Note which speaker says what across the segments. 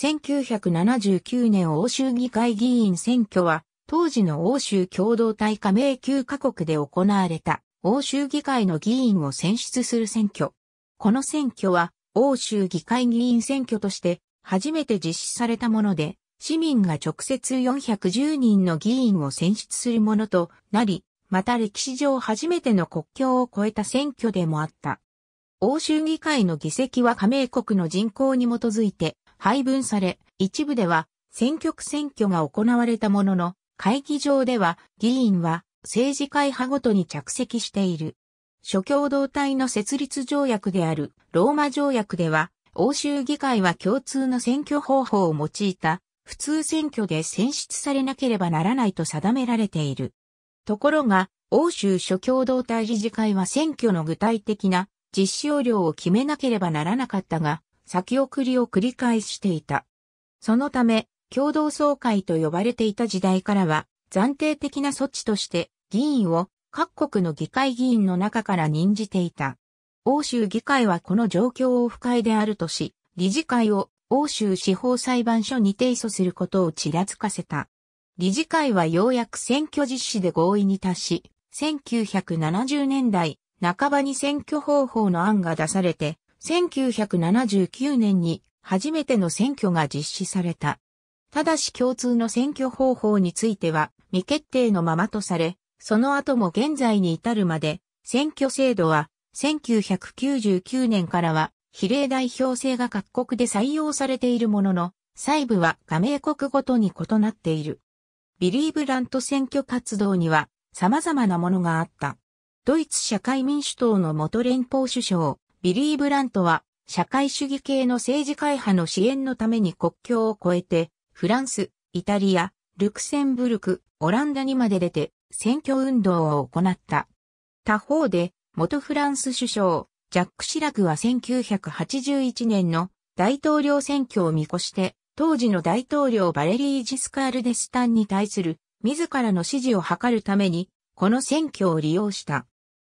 Speaker 1: 1979年欧州議会議員選挙は、当時の欧州共同体加盟9カ国で行われた欧州議会の議員を選出する選挙。この選挙は欧州議会議員選挙として初めて実施されたもので、市民が直接410人の議員を選出するものとなり、また歴史上初めての国境を越えた選挙でもあった。欧州議会の議席は加盟国の人口に基づいて配分され、一部では選挙区選挙が行われたものの、会議場では議員は政治会派ごとに着席している。諸共同体の設立条約であるローマ条約では、欧州議会は共通の選挙方法を用いた普通選挙で選出されなければならないと定められている。ところが、欧州諸共同体理事会は選挙の具体的な実施要領を決めなければならなかったが、先送りを繰り返していた。そのため、共同総会と呼ばれていた時代からは、暫定的な措置として議員を各国の議会議員の中から任じていた。欧州議会はこの状況を不快であるとし、理事会を欧州司法裁判所に提訴することをちらつかせた。理事会はようやく選挙実施で合意に達し、1970年代半ばに選挙方法の案が出されて、1979年に初めての選挙が実施された。ただし共通の選挙方法については未決定のままとされ、その後も現在に至るまで、選挙制度は1999年からは比例代表制が各国で採用されているものの、細部は加盟国ごとに異なっている。ビリー・ブラント選挙活動には様々なものがあった。ドイツ社会民主党の元連邦首相、ビリー・ブラントは、社会主義系の政治会派の支援のために国境を越えて、フランス、イタリア、ルクセンブルク、オランダにまで出て、選挙運動を行った。他方で、元フランス首相、ジャック・シラクは1981年の大統領選挙を見越して、当時の大統領バレリー・ジスカール・デスタンに対する自らの支持を図るために、この選挙を利用した。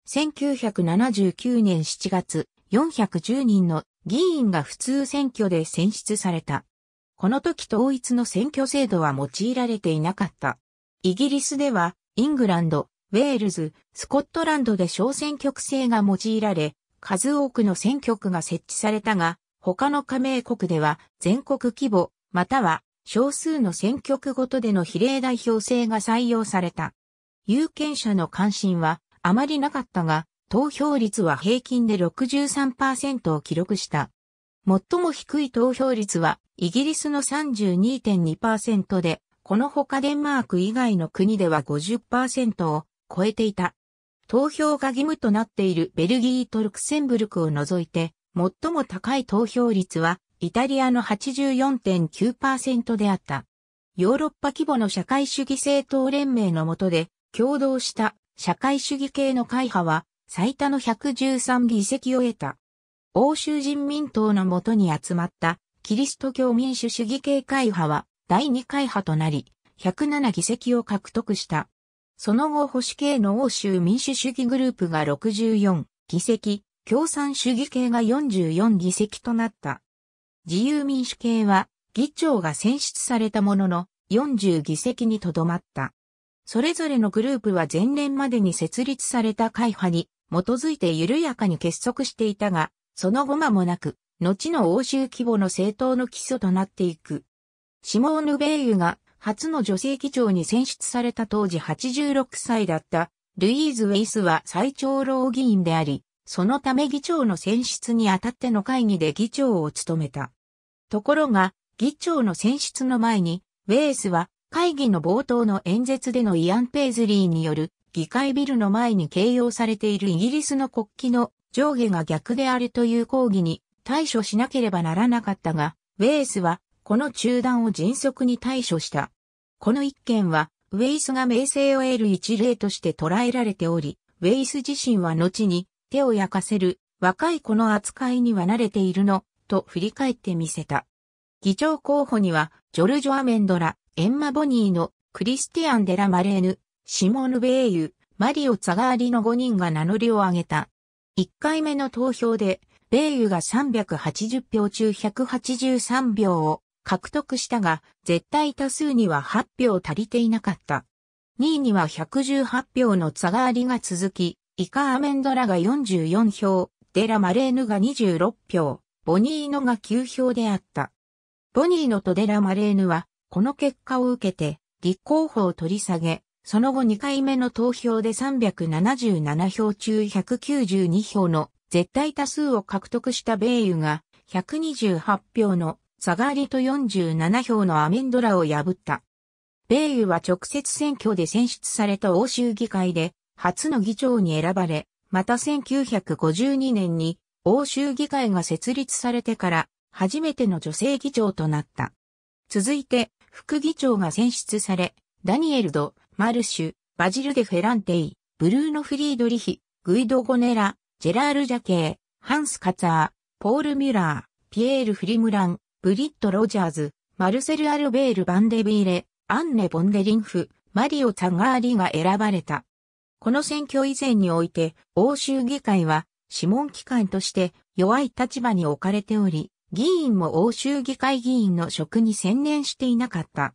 Speaker 1: 1979年7月、410人の議員が普通選挙で選出された。この時統一の選挙制度は用いられていなかった。イギリスでは、イングランド、ウェールズ、スコットランドで小選挙区制が用いられ、数多くの選挙区が設置されたが、他の加盟国では全国規模、または少数の選挙区ごとでの比例代表制が採用された。有権者の関心はあまりなかったが、投票率は平均で63%を記録した。最も低い投票率はイギリスの32.2%で、この他デンマーク以外の国では50%を超えていた。投票が義務となっているベルギーとルクセンブルクを除いて、最も高い投票率はイタリアの84.9%であった。ヨーロッパ規模の社会主義政党連盟の下で、共同した社会主義系の会派は最多の113議席を得た。欧州人民党のもとに集まったキリスト教民主主義系会派は第2会派となり、107議席を獲得した。その後保守系の欧州民主主義グループが64議席、共産主義系が44議席となった。自由民主系は議長が選出されたものの40議席にとどまった。それぞれのグループは前年までに設立された会派に基づいて緩やかに結束していたが、その後間もなく、後の欧州規模の政党の基礎となっていく。シモーヌ・ベイユが初の女性議長に選出された当時86歳だったルイーズ・ウェイスは最長老議員であり、そのため議長の選出にあたっての会議で議長を務めた。ところが、議長の選出の前に、ウェイスは会議の冒頭の演説でのイアン・ペイズリーによる議会ビルの前に掲揚されているイギリスの国旗の上下が逆であるという抗議に対処しなければならなかったが、ウェイスはこの中断を迅速に対処した。この一件は、ウェイスが名声を得る一例として捉えられており、ウェイス自身は後に手を焼かせる若い子の扱いには慣れているの、と振り返ってみせた。議長候補には、ジョルジョ・アメンドラ、エンマ・ボニーの、クリスティアン・デラ・マレーヌ、シモヌ・ベーユ、マリオ・ザガーリの5人が名乗りを上げた。1回目の投票で、ベーユが380票中183票を獲得したが、絶対多数には8票足りていなかった。2位には118票のザガーリが続き、イカ・アメンドラが44票、デラ・マレーヌが26票、ボニーノが9票であった。ボニーノとデラ・マレーヌは、この結果を受けて、立候補を取り下げ、その後2回目の投票で377票中192票の絶対多数を獲得した米油が128票のサガーリと47票のアメンドラを破った。米油は直接選挙で選出された欧州議会で初の議長に選ばれ、また1952年に欧州議会が設立されてから初めての女性議長となった。続いて副議長が選出され、ダニエル・ド・マルシュ、バジル・デ・フェランテイ、ブルーノ・フリードリヒ、グイド・ゴネラ、ジェラール・ジャケー、ハンス・カツァー、ポール・ミュラー、ピエール・フリムラン、ブリット・ロジャーズ、マルセル・アルベール・バンデビーレ、アンネ・ボンデリンフ、マリオ・タガーリが選ばれた。この選挙以前において、欧州議会は、諮問機関として弱い立場に置かれており、議員も欧州議会議員の職に専念していなかった。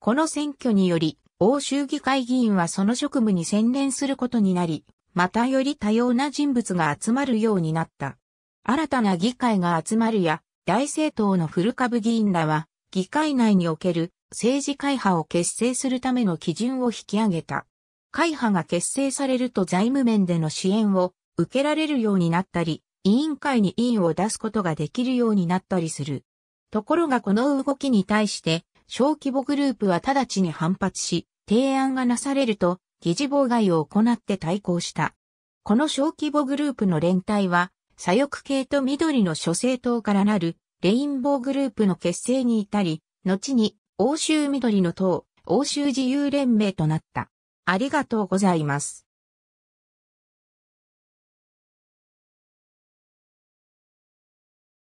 Speaker 1: この選挙により、欧州議会議員はその職務に専念することになり、またより多様な人物が集まるようになった。新たな議会が集まるや、大政党の古株議員らは、議会内における政治会派を結成するための基準を引き上げた。会派が結成されると財務面での支援を受けられるようになったり、委員会に委員を出すことができるようになったりする。ところがこの動きに対して、小規模グループは直ちに反発し、提案がなされると、議事妨害を行って対抗した。この小規模グループの連帯は、左翼系と緑の諸政党からなるレインボーグループの結成に至り、後に欧州緑の党、欧州自由連盟となった。ありがとうございます。